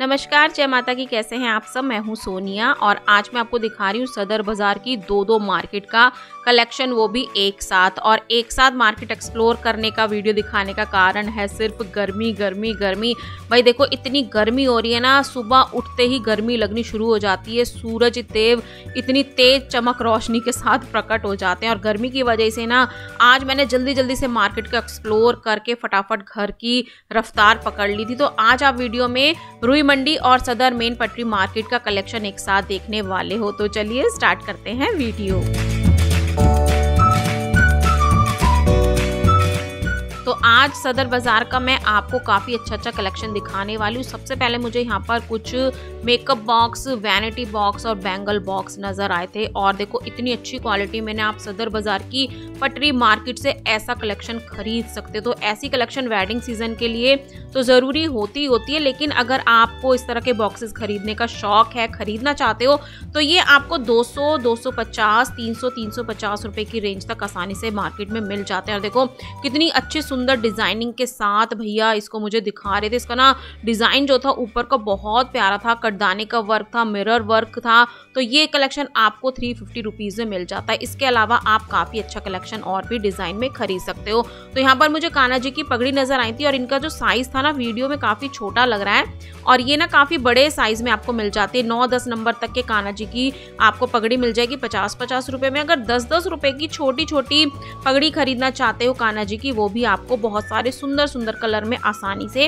नमस्कार जय माता की कैसे हैं आप सब मैं हूं सोनिया और आज मैं आपको दिखा रही हूं सदर बाज़ार की दो दो मार्केट का कलेक्शन वो भी एक साथ और एक साथ मार्केट एक्सप्लोर करने का वीडियो दिखाने का कारण है सिर्फ गर्मी गर्मी गर्मी भाई देखो इतनी गर्मी हो रही है ना सुबह उठते ही गर्मी लगनी शुरू हो जाती है सूरज देव इतनी तेज चमक रोशनी के साथ प्रकट हो जाते हैं और गर्मी की वजह से ना आज मैंने जल्दी जल्दी से मार्केट को एक्सप्लोर करके फटाफट घर की रफ्तार पकड़ ली थी तो आज आप वीडियो में रुई मंडी और सदर मेन पटरी मार्केट का कलेक्शन एक साथ देखने वाले हो तो चलिए स्टार्ट करते हैं वीडियो आज सदर बाज़ार का मैं आपको काफ़ी अच्छा अच्छा कलेक्शन दिखाने वाली हूँ सबसे पहले मुझे यहाँ पर कुछ मेकअप बॉक्स वैनिटी बॉक्स और बैंगल बॉक्स नज़र आए थे और देखो इतनी अच्छी क्वालिटी मैंने आप सदर बाज़ार की पटरी मार्केट से ऐसा कलेक्शन खरीद सकते तो ऐसी कलेक्शन वेडिंग सीजन के लिए तो ज़रूरी होती होती है लेकिन अगर आपको इस तरह के बॉक्सेस खरीदने का शौक है खरीदना चाहते हो तो ये आपको 200 250 300 350 रुपए की रेंज तक आसानी से मार्केट में मिल जाते हैं और देखो कितनी अच्छी सुंदर डिज़ाइनिंग के साथ भैया इसको मुझे दिखा रहे थे इसका ना डिज़ाइन जो था ऊपर का बहुत प्यारा था कटदाने का वर्क था मिरर वर्क था तो ये कलेक्शन आपको थ्री फिफ्टी रुपीज़ में मिल जाता है इसके अलावा आप काफ़ी अच्छा कलेक्शन और भी डिज़ाइन में खरीद सकते हो तो यहाँ पर मुझे काना जी की पगड़ी नज़र आई थी और इनका जो साइज़ था ना वीडियो में काफ़ी छोटा लग रहा है और ये ना काफ़ी बड़े साइज़ में आपको मिल जाती है नौ दस नंबर तक के काना जी की आपको पगड़ी मिल जाएगी पचास पचास रुपये में अगर दस दस रुपये की छोटी छोटी पगड़ी खरीदना चाहते हो काना जी की वो भी आपको बहुत सारे सुंदर सुंदर कलर में आसानी से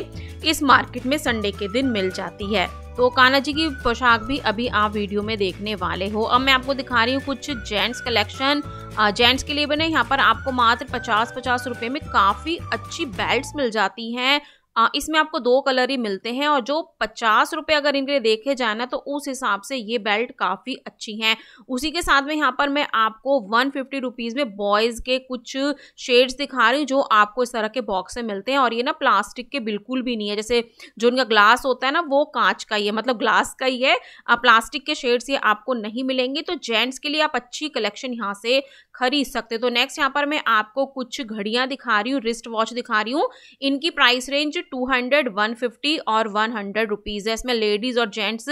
इस मार्केट में संडे के दिन मिल जाती है तो कान्हा जी की पोशाक भी अभी आप वीडियो में देखने वाले हो अब मैं आपको दिखा रही हूँ कुछ जेंट्स कलेक्शन जेंट्स के लिए बने यहाँ पर आपको मात्र पचास पचास रुपये में काफ़ी अच्छी बेल्ट्स मिल जाती हैं इसमें आपको दो कलर ही मिलते हैं और जो पचास रुपये अगर इनके देखे जाए ना तो उस हिसाब से ये बेल्ट काफ़ी अच्छी हैं उसी के साथ में यहाँ पर मैं आपको वन फिफ्टी रुपीज़ में बॉयज़ के कुछ शेड्स दिखा रही हूँ जो आपको इस तरह के बॉक्स में मिलते हैं और ये ना प्लास्टिक के बिल्कुल भी नहीं है जैसे जो इनका ग्लास होता है ना वो कांच का ही है मतलब ग्लास का ही है प्लास्टिक के शेड्स ये आपको नहीं मिलेंगे तो जेंट्स के लिए आप अच्छी कलेक्शन यहाँ से खरीद सकते तो नेक्स्ट यहाँ पर मैं आपको कुछ घड़ियाँ दिखा रही हूँ रिस्ट वॉच दिखा रही हूँ इनकी price range two hundred one fifty और वन हंड्रेड रुपीज़ है इसमें लेडीज़ और जेंट्स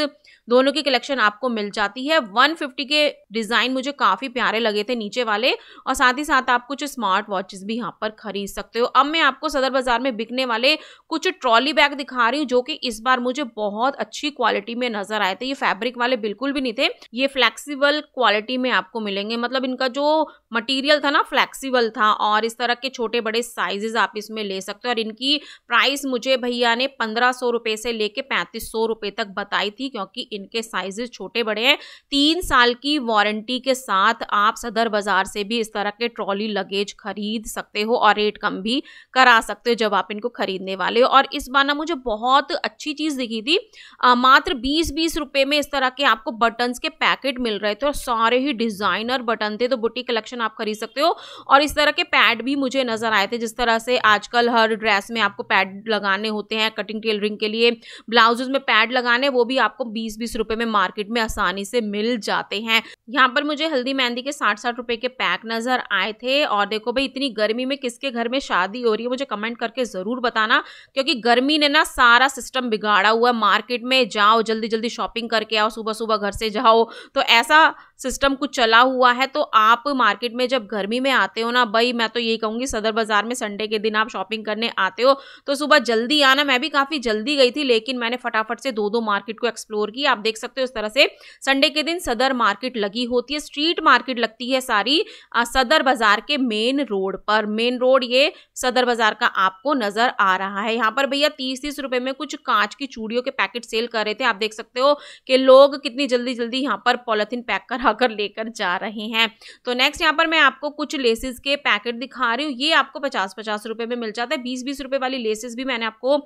दोनों की कलेक्शन आपको मिल जाती है वन फिफ्टी के डिज़ाइन मुझे काफ़ी प्यारे लगे थे नीचे वाले और साथ ही साथ आप कुछ स्मार्ट वॉचेस भी यहाँ पर खरीद सकते हो अब मैं आपको सदर बाज़ार में बिकने वाले कुछ ट्रॉली बैग दिखा रही हूँ जो कि इस बार मुझे बहुत अच्छी क्वालिटी में नज़र आए थे ये फैब्रिक वाले बिल्कुल भी नहीं थे ये फ्लैक्सीबल क्वालिटी में आपको मिलेंगे मतलब इनका जो मटीरियल था ना फ्लैक्सीबल था और इस तरह के छोटे बड़े साइजेस आप इसमें ले सकते हो और इनकी प्राइस मुझे भैया ने पंद्रह सौ रुपये से लेके पैंतीस सौ रुपये तक बताई थी क्योंकि इनके साइजेस छोटे बड़े हैं तीन साल की वारंटी के साथ आप सदर बाज़ार से भी इस तरह के ट्रॉली लगेज खरीद सकते हो और रेट कम भी करा सकते हो जब आप इनको खरीदने वाले हो और इस बार ना मुझे बहुत अच्छी चीज़ दिखी थी आ, मात्र बीस बीस रुपये में इस तरह के आपको बटन्स के पैकेट मिल रहे थे और सारे ही डिज़ाइनर बटन थे तो बुटी कलेक्शन आप खरीद सकते हो और इस तरह के पैड भी मुझे नज़र आए थे जिस तरह से आजकल हर ड्रेस में आपको पैड लगाने होते हैं कटिंग टेलरिंग के लिए ब्लाउजेज में पैड लगाने वो भी आपको बीस बीस रुपए में मार्केट में आसानी से मिल जाते हैं यहाँ पर मुझे हल्दी मेहंदी के साठ साठ रुपए के पैक नजर आए थे और देखो भाई इतनी गर्मी में किसके घर में शादी हो रही है मुझे कमेंट करके जरूर बताना क्योंकि गर्मी ने ना सारा सिस्टम बिगाड़ा हुआ है मार्केट में जाओ जल्दी जल्दी शॉपिंग करके आओ सुबह सुबह घर से जाओ तो ऐसा सिस्टम कुछ चला हुआ है तो आप मार्केट में जब गर्मी में आते हो ना भाई मैं तो यही कहूंगी सदर बाजार में संडे के दिन आप शॉपिंग करने आते हो तो सुबह सुबह जल्दी आना मैं भी काफ़ी जल्दी गई थी लेकिन मैंने फटाफट से दो दो मार्केट को एक्सप्लोर किया आप देख सकते हो इस तरह से संडे के दिन सदर मार्केट लगी होती है स्ट्रीट मार्केट लगती है सारी सदर बाज़ार के मेन रोड पर मेन रोड ये सदर बाज़ार का आपको नज़र आ रहा है यहाँ पर भैया तीस तीस रुपए में कुछ कांच की चूड़ियों के पैकेट सेल कर रहे थे आप देख सकते हो कि लोग कितनी जल्दी जल्दी यहाँ पर पॉलिथिन पैक कर आकर लेकर जा रहे हैं तो नेक्स्ट यहाँ पर मैं आपको कुछ लेसेस के पैकेट दिखा रही हूँ ये आपको पचास पचास रुपए में मिल जाता है बीस बीस रुपए वाली लेसेस भी मैंने आपको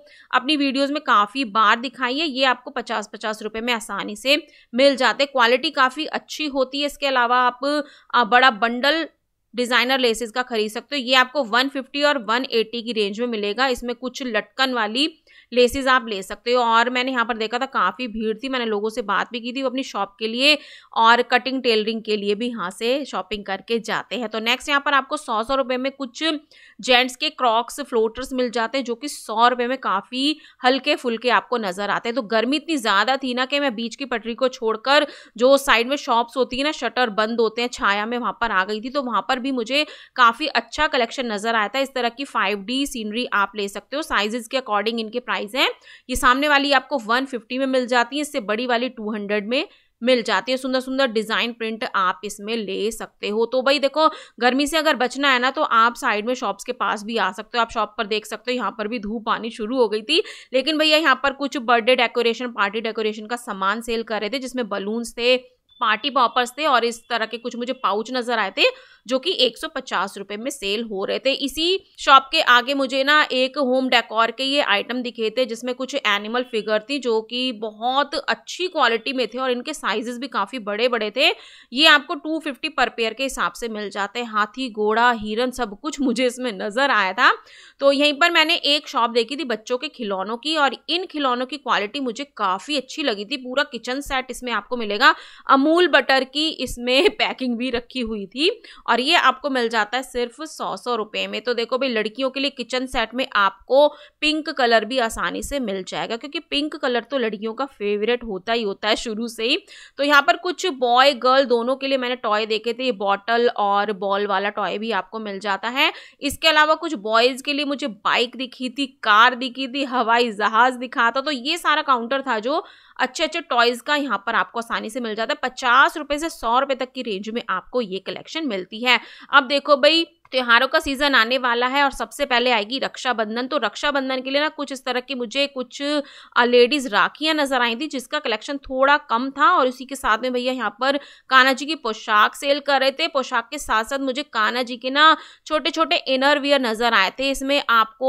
अपनी वीडियोज़ में काफ़ी बार दिखाई है ये आपको पचास पचास रुपये में आसानी से मिल जाते क्वालिटी काफ़ी अच्छी होती है इसके अलावा आप बड़ा बंडल डिज़ाइनर लेसेस का खरीद सकते हो ये आपको 150 और 180 की रेंज में मिलेगा इसमें कुछ लटकन वाली लेसेज आप ले सकते हो और मैंने यहाँ पर देखा था काफ़ी भीड़ थी मैंने लोगों से बात भी की थी वो अपनी शॉप के लिए और कटिंग टेलरिंग के लिए भी यहाँ से शॉपिंग करके जाते हैं तो नेक्स्ट यहाँ पर आपको सौ सौ रुपये में कुछ जेंट्स के क्रॉक्स फ्लोटर्स मिल जाते हैं जो कि सौ रुपये में काफ़ी हल्के फुलके आपको नज़र आते हैं तो गर्मी इतनी ज़्यादा थी ना कि मैं बीच की पटरी को छोड़कर जो साइड में शॉप्स होती है ना शटर बंद होते हैं छाया में वहाँ पर आ गई थी तो वहाँ पर भी मुझे काफ़ी अच्छा कलेक्शन नज़र आया था इस तरह की फाइव सीनरी आप ले सकते हो साइजेज के अकॉर्डिंग इनके प्राइस प्राइस हैं ये सामने वाली आपको 150 में मिल जाती है इससे बड़ी वाली 200 में मिल जाती है सुंदर सुंदर डिज़ाइन प्रिंट आप इसमें ले सकते हो तो भाई देखो गर्मी से अगर बचना है ना तो आप साइड में शॉप्स के पास भी आ सकते हो आप शॉप पर देख सकते हो यहाँ पर भी धूप आनी शुरू हो गई थी लेकिन भैया यहाँ पर कुछ बर्थडे डेकोरेशन पार्टी डेकोरेशन का सामान सेल कर रहे थे जिसमें बलून्स थे पार्टी पॉपर्स थे और इस तरह के कुछ मुझे पाउच नज़र आए थे जो कि एक सौ में सेल हो रहे थे इसी शॉप के आगे मुझे ना एक होम डेकोर के ये आइटम दिखे थे जिसमें कुछ एनिमल फिगर थी जो कि बहुत अच्छी क्वालिटी में थे और इनके साइजेस भी काफ़ी बड़े बड़े थे ये आपको टू फिफ्टी पर पेयर के हिसाब से मिल जाते हैं हाथी घोड़ा हिरन सब कुछ मुझे इसमें नज़र आया था तो यहीं पर मैंने एक शॉप देखी थी बच्चों के खिलौनों की और इन खिलौनों की क्वालिटी मुझे काफ़ी अच्छी लगी थी पूरा किचन सेट इसमें आपको मिलेगा अमूल बटर की इसमें पैकिंग भी रखी हुई थी और और ये आपको मिल जाता है सिर्फ सौ सौ रुपये में तो देखो भाई लड़कियों के लिए किचन सेट में आपको पिंक कलर भी आसानी से मिल जाएगा क्योंकि पिंक कलर तो लड़कियों का फेवरेट होता ही होता है शुरू से ही तो यहाँ पर कुछ बॉय गर्ल दोनों के लिए मैंने टॉय देखे थे ये बॉटल और बॉल वाला टॉय भी आपको मिल जाता है इसके अलावा कुछ बॉयज़ के लिए मुझे बाइक दिखी थी कार दिखी थी हवाई जहाज़ दिखा था तो ये सारा काउंटर था जो अच्छे अच्छे टॉयज़ का यहाँ पर आपको आसानी से मिल जाता है पचास रुपये से सौ रुपये तक की रेंज में आपको ये कलेक्शन मिलती होती है अब देखो भाई त्योहारों का सीजन आने वाला है और सबसे पहले आएगी रक्षाबंधन तो रक्षाबंधन के लिए ना कुछ इस तरह की मुझे कुछ लेडीज राखियां नजर आई थी जिसका कलेक्शन थोड़ा कम था और उसी के साथ में भैया यहाँ पर कान्हा जी की पोशाक सेल कर रहे थे पोशाक के साथ साथ मुझे कान्हा जी के ना छोटे छोटे इनर वियर नजर आए थे इसमें आपको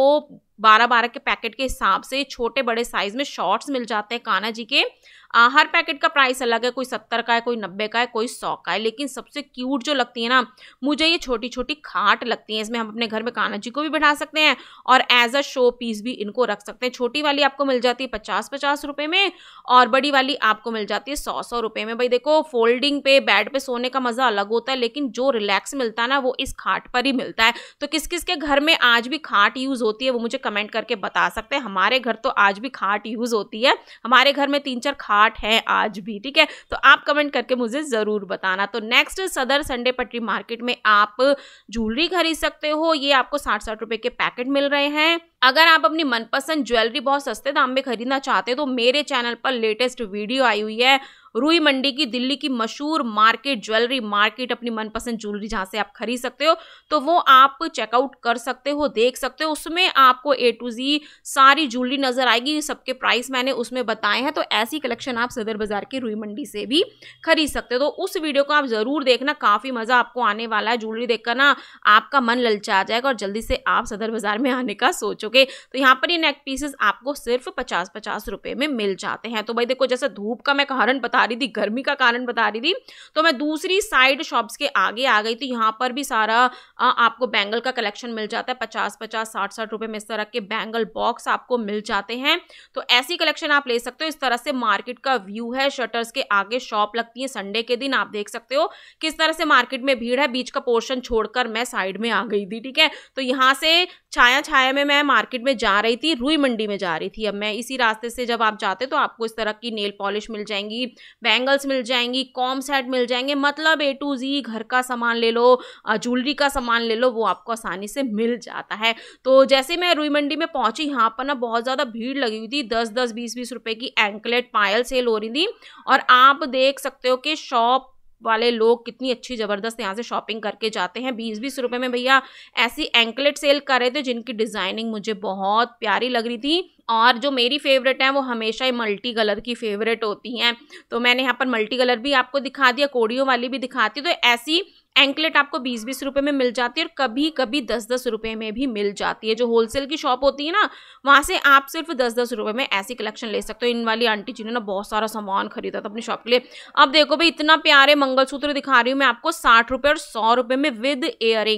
बारह बारह के पैकेट के हिसाब से छोटे बड़े साइज में शॉर्ट्स मिल जाते हैं कान्हा जी के आ, हर पैकेट का प्राइस अलग है कोई सत्तर का है कोई नब्बे का है कोई सौ का है लेकिन सबसे क्यूट जो लगती है ना मुझे ये छोटी छोटी खाट लगती है इसमें हम अपने घर में कान्हा जी को भी बैठा सकते हैं और एज अ शो पीस भी इनको रख सकते हैं छोटी वाली आपको मिल जाती है पचास पचास रुपये में और बड़ी वाली आपको मिल जाती है सौ सौ रुपये में भाई देखो फोल्डिंग पे बेड पे सोने का मज़ा अलग होता है लेकिन जो रिलैक्स मिलता है ना वो इस खाट पर ही मिलता है तो किस किस के घर में आज भी खाट यूज़ होती है वो मुझे कमेंट करके बता सकते हैं हमारे घर तो आज भी खाट यूज़ होती है हमारे घर में तीन चार खाट है आज भी ठीक है तो आप कमेंट करके मुझे ज़रूर बताना तो नेक्स्ट सदर संडे पटरी मार्केट में आप ज्वेलरी खरीद सकते हो ये आपको साठ साठ रुपये के पैकेट मिल रहे हैं अगर आप अपनी मनपसंद ज्वेलरी बहुत सस्ते दाम में खरीदना चाहते हो तो मेरे चैनल पर लेटेस्ट वीडियो आई हुई है रूई मंडी की दिल्ली की मशहूर मार्केट ज्वेलरी मार्केट अपनी मनपसंद ज्वेलरी जहाँ से आप खरीद सकते हो तो वो आप चेकआउट कर सकते हो देख सकते हो उसमें आपको ए टू जी सारी ज्वेलरी नज़र आएगी सबके प्राइस मैंने उसमें बताए हैं तो ऐसी कलेक्शन आप सदर बाज़ार की रुई मंडी से भी खरीद सकते हो तो उस वीडियो को आप ज़रूर देखना काफ़ी मज़ा आपको आने वाला है ज्वेलरी देखकर ना आपका मन ललचा जाएगा और जल्दी से आप सदर बाज़ार में आने का सोचोगे तो यहाँ पर ये नेक पीसेस आपको सिर्फ पचास पचास रुपये में मिल जाते हैं तो भाई देखो जैसे धूप का मैं कारण बता बता रही थी गर्मी का कारण बता रही थी तो मैं दूसरी साइड शॉप्स के आगे आ गई तो यहाँ पर भी सारा आ, आपको बैंगल का कलेक्शन मिल जाता है पचास पचास साठ साठ रुपये में इस तरह के बैंगल बॉक्स आपको मिल जाते हैं तो ऐसी कलेक्शन आप ले सकते हो इस तरह से मार्केट का व्यू है शटर्स के आगे शॉप लगती है संडे के दिन आप देख सकते हो किस तरह से मार्केट में भीड़ है बीच का पोर्शन छोड़कर मैं साइड में आ गई थी ठीक है तो यहाँ से छाया छाया में मैं मार्केट में जा रही थी रुई मंडी में जा रही थी अब मैं इसी रास्ते से जब आप जाते तो आपको इस तरह की नेल पॉलिश मिल जाएंगी बैंगल्स मिल जाएंगी कॉम सेट मिल जाएंगे मतलब ए टू जी घर का सामान ले लो ज्वेलरी का सामान ले लो वो आपको आसानी से मिल जाता है तो जैसे मैं रुई मंडी में पहुंची यहाँ पर ना बहुत ज़्यादा भीड़ लगी हुई थी दस दस बीस बीस रुपए की एंकलेट पायल सेल हो रही थी और आप देख सकते हो कि शॉप वाले लोग कितनी अच्छी ज़बरदस्त यहाँ से शॉपिंग करके जाते हैं बीस बीस रुपए में भैया ऐसी एंकलेट सेल कर रहे थे जिनकी डिज़ाइनिंग मुझे बहुत प्यारी लग रही थी और जो मेरी फेवरेट है वो हमेशा ही मल्टी कलर की फेवरेट होती हैं तो मैंने यहाँ पर मल्टी कलर भी आपको दिखा दिया कोडियों वाली भी दिखाती तो ऐसी एंकलेट आपको बीस बीस रुपए में मिल जाती है और कभी कभी दस दस रुपए में भी मिल जाती है जो होलसेल की शॉप होती है ना वहां से आप सिर्फ दस दस रुपए में ऐसी कलेक्शन ले सकते हो इन वाली आंटी जिन्होंने बहुत सारा सामान खरीदा था अपनी शॉप के लिए अब देखो भाई इतना प्यारे मंगलसूत्र दिखा रही हूँ मैं आपको साठ रुपए और सौ रुपए में विद इयर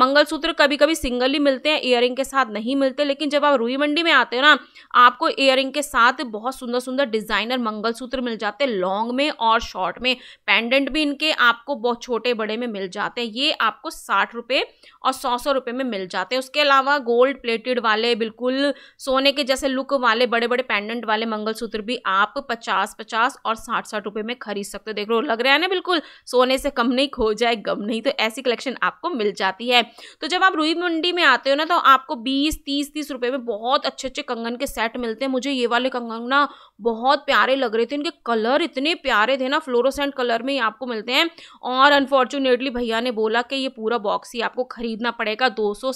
मंगलसूत्र कभी कभी सिंगल ही मिलते हैं इयर के साथ नहीं मिलते लेकिन जब आप रुई मंडी में आते हो ना आपको इयर के साथ बहुत सुंदर सुंदर डिजाइनर मंगलसूत्र मिल जाते हैं लॉन्ग में और शॉर्ट में पेंडेंट भी इनके आपको बहुत छोटे बड़े में में मिल जाते हैं ये आपको साठ रुपये और सौ सौ रुपये में मिल जाते हैं उसके अलावा गोल्ड प्लेटेड वाले बिल्कुल सोने के जैसे लुक वाले बड़े बड़े पेंडेंट वाले मंगलसूत्र भी आप पचास पचास और साठ साठ रुपये में खरीद सकते हो देख लो लग रहा है ना बिल्कुल सोने से कम नहीं खो जाए गम नहीं तो ऐसी कलेक्शन आपको मिल जाती है तो जब आप रुई मंडी में आते हो ना तो आपको बीस तीस तीस रुपये में बहुत अच्छे अच्छे कंगन के सेट मिलते हैं मुझे ये वाले कंगन ना बहुत प्यारे लग रहे थे इनके कलर इतने प्यारे थे ना फ्लोरोसेंट कलर में ही आपको मिलते हैं और अनफॉर्चुनेट अल्टीमेटली भैया ने बोला कि ये पूरा बॉक्स ही आपको खरीदना पड़ेगा दो सौ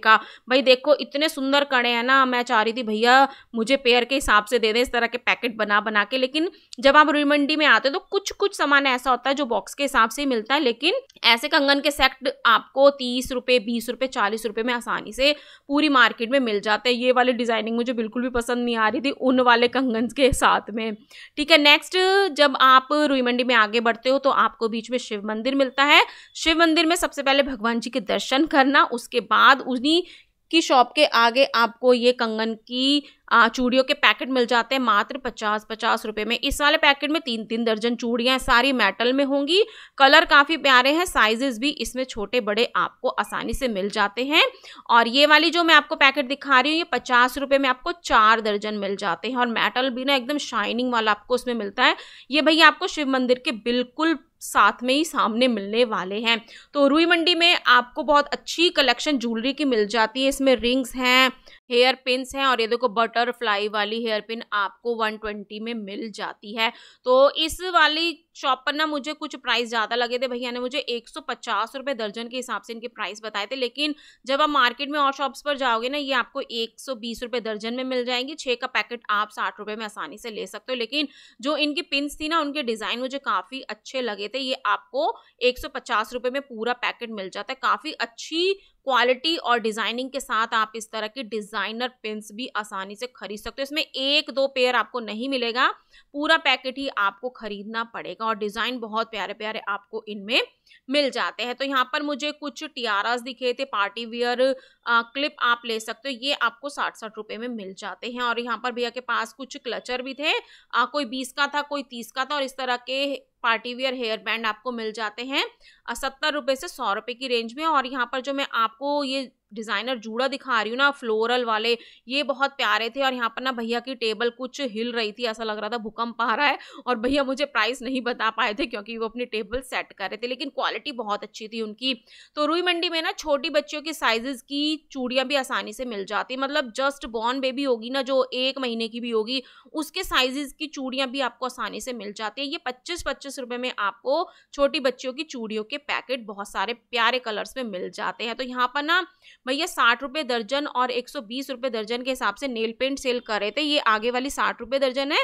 का भाई देखो इतने सुंदर कड़े हैं ना मैं चाह रही थी भैया मुझे पेयर के हिसाब से दे दें इस तरह के पैकेट बना बना के लेकिन जब आप रिमंडी में आते हैं तो कुछ कुछ सामान ऐसा होता है जो बॉक्स के हिसाब से मिलता है लेकिन ऐसे कंगन के सेट आपको तीस रुपये बीस रुपये चालीस रुपये में आसानी से पूरी मार्केट में मिल जाते हैं ये वाले डिज़ाइनिंग मुझे बिल्कुल भी पसंद नहीं आ रही थी उन वाले कंगन के साथ में ठीक है नेक्स्ट जब आप रुई मंडी में आगे बढ़ते हो तो आपको बीच में शिव मंदिर मिलता मिलता है शिव मंदिर में सबसे पहले भगवान जी के दर्शन करना उसके बाद उन्हीं की शॉप के आगे आपको ये कंगन की चूड़ियों के पैकेट मिल जाते हैं मात्र पचास पचास रुपए में इस वाले पैकेट में तीन तीन दर्जन चूड़ियां सारी मेटल में होंगी कलर काफ़ी प्यारे हैं साइजेस भी इसमें छोटे बड़े आपको आसानी से मिल जाते हैं और ये वाली जो मैं आपको पैकेट दिखा रही हूँ ये पचास रुपए में आपको चार दर्जन मिल जाते हैं और मेटल भी ना एकदम शाइनिंग वाला आपको उसमें मिलता है ये भैया आपको शिव मंदिर के बिल्कुल साथ में ही सामने मिलने वाले हैं तो रुई मंडी में आपको बहुत अच्छी कलेक्शन ज्वेलरी की मिल जाती है इसमें रिंग्स हैं हेयर पिंस हैं और ये देखो बटर बटरफ्लाई वाली हेयर पिन आपको 120 में मिल जाती है तो इस वाली शॉप पर ना मुझे कुछ प्राइस ज़्यादा लगे थे भैया ने मुझे एक सौ दर्जन के हिसाब से इनके प्राइस बताए थे लेकिन जब आप मार्केट में और शॉप्स पर जाओगे ना ये आपको एक सौ दर्जन में मिल जाएंगी छः का पैकेट आप साठ में आसानी से ले सकते हो लेकिन जो इनकी पिंस थी ना उनके डिज़ाइन मुझे काफ़ी अच्छे लगे थे ये आपको एक सौ में पूरा पैकेट मिल जाता है काफ़ी अच्छी क्वालिटी और डिज़ाइनिंग के साथ आप इस तरह की डिज़ाइनर पिंस भी आसानी से खरीद सकते हो इसमें एक दो पेयर आपको नहीं मिलेगा पूरा पैकेट ही आपको खरीदना पड़ेगा का और डिज़ाइन बहुत प्यारे प्यारे आपको इनमें मिल जाते हैं तो यहाँ पर मुझे कुछ टियाराज दिखे थे पार्टी वियर क्लिप आप ले सकते हो ये आपको साठ साठ रुपये में मिल जाते हैं और यहाँ पर भैया के पास कुछ क्लचर भी थे आ, कोई बीस का था कोई तीस का था और इस तरह के पार्टी वियर हेयर बैंड आपको मिल जाते हैं सत्तर रुपये से सौ रुपये की रेंज में और यहाँ पर जो मैं आपको ये डिज़ाइनर जूड़ा दिखा रही हूँ ना फ्लोरल वाले ये बहुत प्यारे थे और यहाँ पर ना भैया की टेबल कुछ हिल रही थी ऐसा लग रहा था भूकंप आ रहा है और भैया मुझे प्राइस नहीं बता पाए थे क्योंकि वो अपनी टेबल सेट कर रहे थे लेकिन क्वालिटी बहुत अच्छी थी उनकी तो रुई मंडी में ना छोटी बच्चियों की साइजेस की चूड़ियाँ भी आसानी से मिल जाती मतलब जस्ट बॉर्न बेबी होगी ना जो एक महीने की भी होगी उसके साइजेस की चूड़ियाँ भी आपको आसानी से मिल जाती है ये पच्चीस पच्चीस रुपये में आपको छोटी बच्चियों की चूड़ियों के पैकेट बहुत सारे प्यारे कलर्स में मिल जाते हैं तो यहाँ पर ना भैया साठ रुपये दर्जन और एक सौ बीस रुपये दर्जन के हिसाब से नेल पेंट सेल कर रहे थे ये आगे वाली साठ रुपये दर्जन है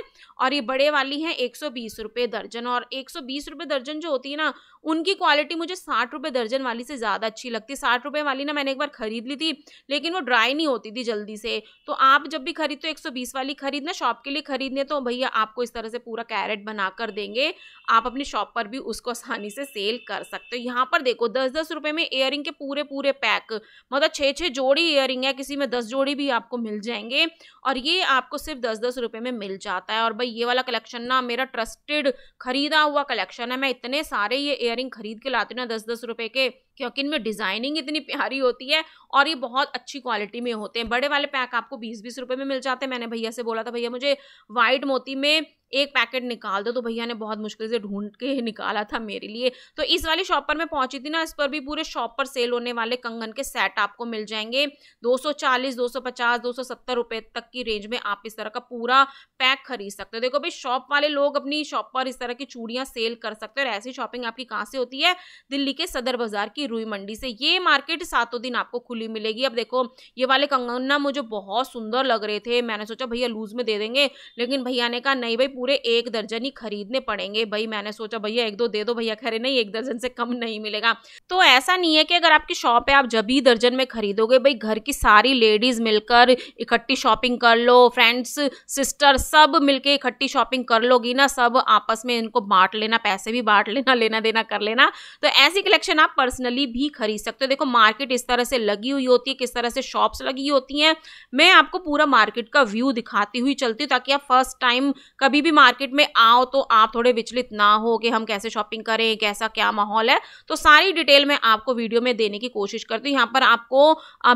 और ये बड़े वाली है एक सौ बीस रुपये दर्जन और एक सौ बीस रुपये दर्जन जो होती है ना उनकी क्वालिटी मुझे साठ रुपये दर्जन वाली से ज़्यादा अच्छी लगती है साठ रुपये वाली ना मैंने एक बार खरीद ली थी लेकिन वो ड्राई नहीं होती थी जल्दी से तो आप जब भी खरीद तो एक सौ बीस वाली खरीदना शॉप के लिए खरीदने तो भैया आपको इस तरह से पूरा कैरेट बना कर देंगे आप अपनी शॉप पर भी उसको आसानी से सेल कर सकते हो यहाँ पर देखो दस दस रुपये में एयरिंग के पूरे पूरे पैक मतलब पूरा छः छः जोड़ी ईयरिंग है किसी में दस जोड़ी भी आपको मिल जाएंगे और ये आपको सिर्फ दस दस रुपये में मिल जाता है और भाई ये वाला कलेक्शन ना मेरा ट्रस्टेड खरीदा हुआ कलेक्शन है मैं इतने सारे ये ईयरिंग खरीद के लाती हूँ ना दस दस रुपये के क्योंकि इनमें डिज़ाइनिंग इतनी प्यारी होती है और ये बहुत अच्छी क्वालिटी में होते हैं बड़े वाले पैक आपको बीस बीस रुपये में मिल जाते हैं मैंने भैया से बोला था भैया मुझे वाइट मोती में एक पैकेट निकाल दो तो भैया ने बहुत मुश्किल से ढूंढ के निकाला था मेरे लिए तो इस वाले शॉप पर मैं पहुंची थी ना इस पर भी पूरे शॉप पर सेल होने वाले कंगन के सेट आपको मिल जाएंगे 240 250 270 रुपए तक की रेंज में आप इस तरह का पूरा पैक खरीद सकते हो देखो भाई शॉप वाले लोग अपनी शॉप पर इस तरह की चूड़ियाँ सेल कर सकते हो और ऐसी शॉपिंग आपकी कहाँ से होती है दिल्ली के सदर बाजार की रुई मंडी से ये मार्केट सातों दिन आपको खुली मिलेगी अब देखो ये वाले कंगन ना मुझे बहुत सुंदर लग रहे थे मैंने सोचा भैया लूज में दे देंगे लेकिन भैया ने कहा नहीं भाई पूरे एक दर्जन ही खरीदने पड़ेंगे भाई मैंने सोचा भैया एक दो दे दो भैया खरे नहीं एक दर्जन से कम नहीं मिलेगा तो ऐसा नहीं है कि अगर आपकी शॉप है आप जब भी दर्जन में खरीदोगे भाई घर की सारी लेडीज मिलकर इकट्ठी शॉपिंग कर लो फ्रेंड्स सिस्टर सब मिलकर इकट्ठी शॉपिंग कर लोगी ना सब आपस में इनको बांट लेना पैसे भी बांट लेना लेना देना कर लेना तो ऐसी कलेक्शन आप पर्सनली भी खरीद सकते हो देखो मार्केट इस तरह से लगी हुई होती है किस तरह से शॉप्स लगी होती हैं मैं आपको पूरा मार्केट का व्यू दिखाती हुई चलती हूँ ताकि आप फर्स्ट टाइम कभी भी मार्केट में आओ तो आप थोड़े विचलित ना हो कि हम कैसे शॉपिंग करें कैसा क्या माहौल है तो सारी डिटेल मैं आपको वीडियो में देने की कोशिश करती हूँ यहाँ पर आपको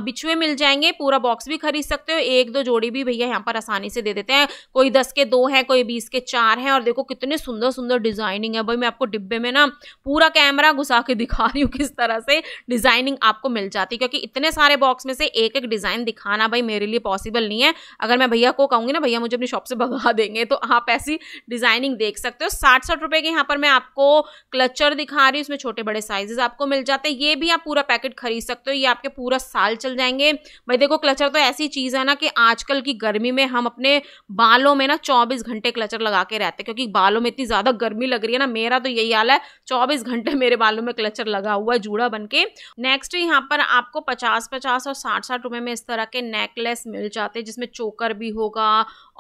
बिछुए मिल जाएंगे पूरा बॉक्स भी खरीद सकते हो एक दो जोड़ी भी भैया यहाँ पर आसानी से दे देते हैं कोई दस के दो है कोई बीस के चार है और देखो कितने सुंदर सुंदर डिजाइनिंग है भाई मैं आपको डिब्बे में ना पूरा कैमरा घुसा के दिखा रही हूँ किस तरह से डिजाइनिंग आपको मिल जाती है क्योंकि इतने सारे बॉक्स में से एक एक डिजाइन दिखाना भाई मेरे लिए पॉसिबल नहीं है अगर मैं भैया को कहूंगी ना भैया मुझे अपनी शॉप से भगा देंगे तो आप ऐसी डिजाइनिंग देख सकते हो साठ साठ रुपए के यहाँ पर मैं आपको क्लचर दिखा रही हूँ इसमें छोटे बड़े साइजेस आपको मिल जाते हैं ये भी आप पूरा पैकेट खरीद सकते हो ये आपके पूरा साल चल जाएंगे भाई देखो क्लचर तो ऐसी चीज़ है ना कि आजकल की गर्मी में हम अपने बालों में ना चौबीस घंटे क्लचर लगा के रहते हैं क्योंकि बालों में इतनी ज़्यादा गर्मी लग रही है ना मेरा तो यही हाल है चौबीस घंटे मेरे बालों में क्लचर लगा हुआ है जूड़ा बन नेक्स्ट यहाँ पर आपको पचास पचास और साठ साठ रुपए में इस तरह के नेकलेस मिल जाते हैं जिसमें चोकर भी होगा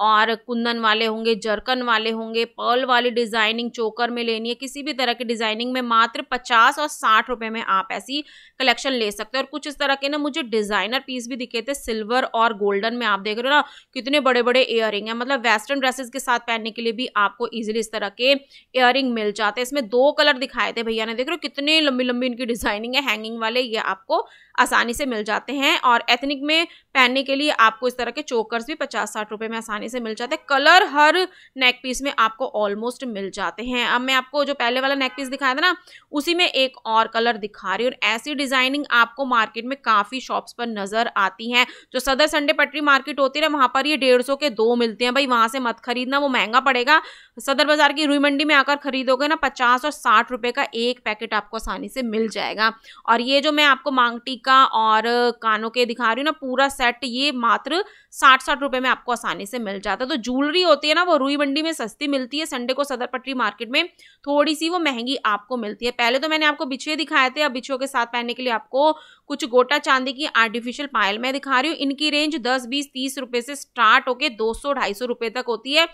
और कुंदन वाले होंगे जरकन वाले होंगे पर्ल वाली डिज़ाइनिंग चोकर में लेनी है किसी भी तरह की डिज़ाइनिंग में मात्र पचास और साठ रुपये में आप ऐसी कलेक्शन ले सकते हैं और कुछ इस तरह के ना मुझे डिज़ाइनर पीस भी दिखे थे सिल्वर और गोल्डन में आप देख रहे हो ना कितने बड़े बड़े इयर है मतलब वेस्टर्न ड्रेसेस के साथ पहनने के लिए भी आपको ईजिली इस तरह के इयर मिल जाते हैं इसमें दो कलर दिखाए थे भैया ने देख रहे हो कितने लंबी लंबी इनकी डिज़ाइनिंग है हैंगिंग वाले ये आपको आसानी से मिल जाते हैं और एथनिक में पहनने के लिए आपको इस तरह के चोकर्स भी पचास साठ रुपये में आसानी से मिल जाते हैं कलर हर नेक पीस में आपको ऑलमोस्ट मिल जाते हैं अब मैं आपको जो पहले वाला नेक पीस दिखाया था ना उसी में एक और कलर दिखा रही हूँ और ऐसी डिज़ाइनिंग आपको मार्केट में काफ़ी शॉप्स पर नज़र आती हैं जो सदर संडे पटरी मार्केट होती है ना वहाँ पर ये डेढ़ सौ के दो मिलते हैं भाई वहाँ से मत खरीदना वो महंगा पड़ेगा सदर बाज़ार की रुई मंडी में आकर खरीदोगे ना पचास और साठ रुपये का एक पैकेट आपको आसानी से मिल जाएगा और ये जो मैं आपको टीका का और कानों के दिखा रही हूँ ना पूरा सेट ये मात्र साठ साठ रुपये में आपको आसानी से मिल जाता है तो ज्वेलरी होती है ना वो रुई मंडी में सस्ती मिलती है संडे को सदर पटरी मार्केट में थोड़ी सी वो महंगी आपको मिलती है पहले तो मैंने आपको बिछुए दिखाए थे अब बिछुओं के साथ पहनने के लिए आपको कुछ गोटा चांदी की आर्टिफिशियल पायल मैं दिखा रही हूँ इनकी रेंज दस बीस तीस रुपये से स्टार्ट होकर दो सौ ढाई सौ रुपये तक होती है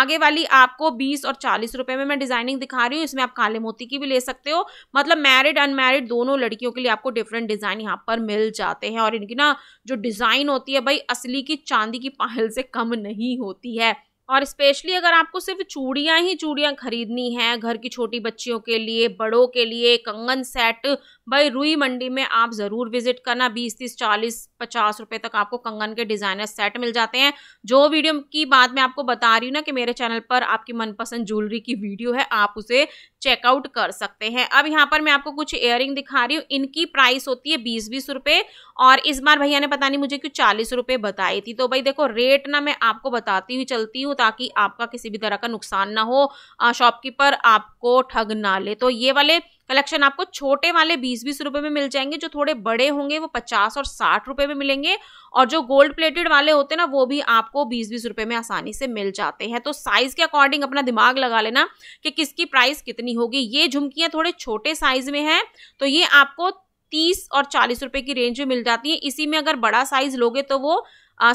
आगे वाली आपको बीस और चालीस रुपये में मैं डिजाइनिंग दिखा रही हूँ इसमें आप काले मोती की भी ले सकते हो मतलब मैरिड अनमैरिड दोनों लड़कियों के लिए आपको डिफरेंट डिजाइन यहाँ यहाँ पर मिल जाते हैं और इनकी ना जो डिज़ाइन होती है भाई असली की चांदी की पहल से कम नहीं होती है और स्पेशली अगर आपको सिर्फ चूड़ियाँ ही चूड़ियाँ खरीदनी हैं घर की छोटी बच्चियों के लिए बड़ों के लिए कंगन सेट भाई रूई मंडी में आप ज़रूर विजिट करना बीस तीस चालीस पचास रुपये तक आपको कंगन के डिज़ाइनर सेट मिल जाते हैं जो वीडियो की बात मैं आपको बता रही हूँ ना कि मेरे चैनल पर आपकी मनपसंद ज्वेलरी की वीडियो है आप उसे चेकआउट कर सकते हैं अब यहाँ पर मैं आपको कुछ इयर दिखा रही हूँ इनकी प्राइस होती है बीस बीस रुपये और इस बार भैया ने पता नहीं मुझे क्यों चालीस रुपये बताई थी तो भाई देखो रेट ना मैं आपको बताती हुई चलती हूँ ताकि आपका किसी भी तरह का नुकसान ना हो शॉपकीपर आपको ठग ना ले तो ये वाले कलेक्शन आपको छोटे वाले बीस बीस रुपए में मिल जाएंगे जो थोड़े बड़े होंगे वो पचास और साठ रुपए में मिलेंगे और जो गोल्ड प्लेटेड वाले होते हैं ना वो भी आपको बीस बीस रुपए में आसानी से मिल जाते हैं तो साइज के अकॉर्डिंग अपना दिमाग लगा लेना कि किसकी प्राइस कितनी होगी ये झुमकियाँ थोड़े छोटे साइज में है तो ये आपको तीस और चालीस रुपए की रेंज में मिल जाती है इसी में अगर बड़ा साइज लोगे तो वो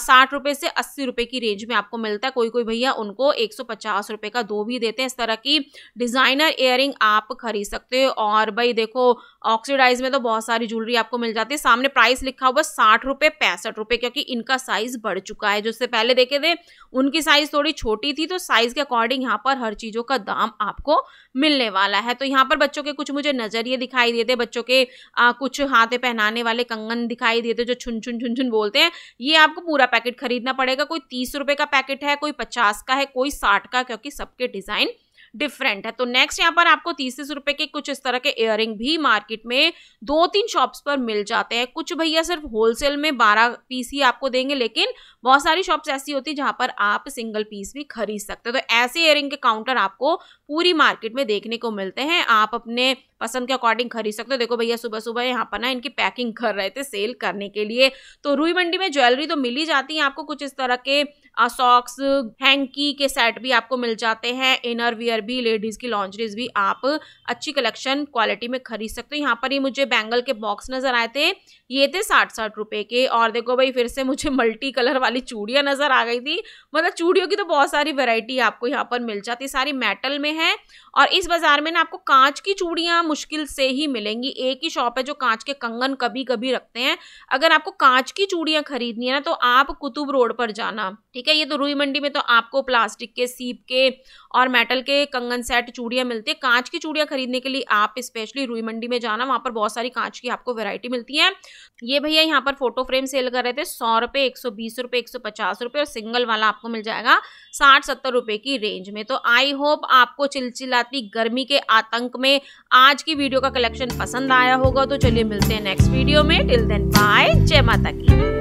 साठ रुपये से अस्सी रुपये की रेंज में आपको मिलता है कोई कोई भैया उनको एक सौ पचास रुपये का दो भी देते हैं इस तरह की डिज़ाइनर इयरिंग आप खरीद सकते हो और भाई देखो ऑक्सीडाइज में तो बहुत सारी ज्वेलरी आपको मिल जाती है सामने प्राइस लिखा हुआ साठ रुपये पैंसठ रुपये क्योंकि इनका साइज़ बढ़ चुका है जिससे पहले देखे थे उनकी साइज़ थोड़ी छोटी थी तो साइज़ के अकॉर्डिंग यहाँ पर हर चीज़ों का दाम आपको मिलने वाला है तो यहाँ पर बच्चों के कुछ मुझे नज़रिए दिखाई देते बच्चों के आ, कुछ हाथे पहनाने वाले कंगन दिखाई देते जो छुन छुन छुन छुन बोलते हैं ये आपको पूरा पैकेट खरीदना पड़ेगा कोई तीस रुपए का पैकेट है कोई पचास का है कोई साठ का क्योंकि सबके डिजाइन डिफरेंट है तो नेक्स्ट यहाँ पर आपको तीस तीस रुपए के कुछ इस तरह के इयर भी मार्केट में दो तीन शॉप्स पर मिल जाते हैं कुछ भैया सिर्फ होलसेल में बारह पीस ही आपको देंगे लेकिन बहुत सारी शॉप्स ऐसी होती है जहां पर आप सिंगल पीस भी खरीद सकते हो तो ऐसे इयर के काउंटर आपको पूरी मार्केट में देखने को मिलते हैं आप अपने पसंद के अकॉर्डिंग खरीद सकते हो देखो भैया सुबह सुबह यहाँ पर ना इनकी पैकिंग कर रहे थे सेल करने के लिए तो रुई मंडी में ज्वेलरी तो मिली जाती है आपको कुछ इस तरह के सॉक्स हैंकी के सेट भी आपको मिल जाते हैं इनर वियर भी लेडीज़ की लॉन्चरीज भी आप अच्छी कलेक्शन क्वालिटी में खरीद सकते हो यहाँ पर ही मुझे बैंगल के बॉक्स नज़र आए थे ये थे साठ साठ रुपये के और देखो भाई फिर से मुझे मल्टी कलर वाली चूड़ियाँ नज़र आ गई थी मतलब चूड़ियों की तो बहुत सारी वेराइटी आपको यहाँ पर मिल जाती सारी मेटल में है और इस बाज़ार में ना आपको कांच की चूड़ियाँ मुश्किल से ही मिलेंगी एक ही शॉप है जो कांच के कंगन कभी कभी रखते हैं अगर आपको कांच की चूड़ियाँ खरीदनी है ना तो आप कुतुब रोड पर जाना ठीक ठीक है ये तो रुई मंडी में तो आपको प्लास्टिक के सीप के और मेटल के कंगन सेट चूड़ियाँ मिलती है कांच की चूड़ियाँ खरीदने के लिए आप स्पेशली रुई मंडी में जाना वहाँ पर बहुत सारी कांच की आपको वेरायटी मिलती है ये भैया यहाँ पर फोटो फ्रेम सेल कर रहे थे सौ रुपये एक सौ बीस रुपये एक सौ पचास रुपये और सिंगल वाला आपको मिल जाएगा साठ सत्तर रुपये की रेंज में तो आई होप आपको चिलचिलाती गर्मी के आतंक में आज की वीडियो का कलेक्शन पसंद आया होगा तो चलिए मिलते हैं नेक्स्ट वीडियो में टिल देन बाय जय माता की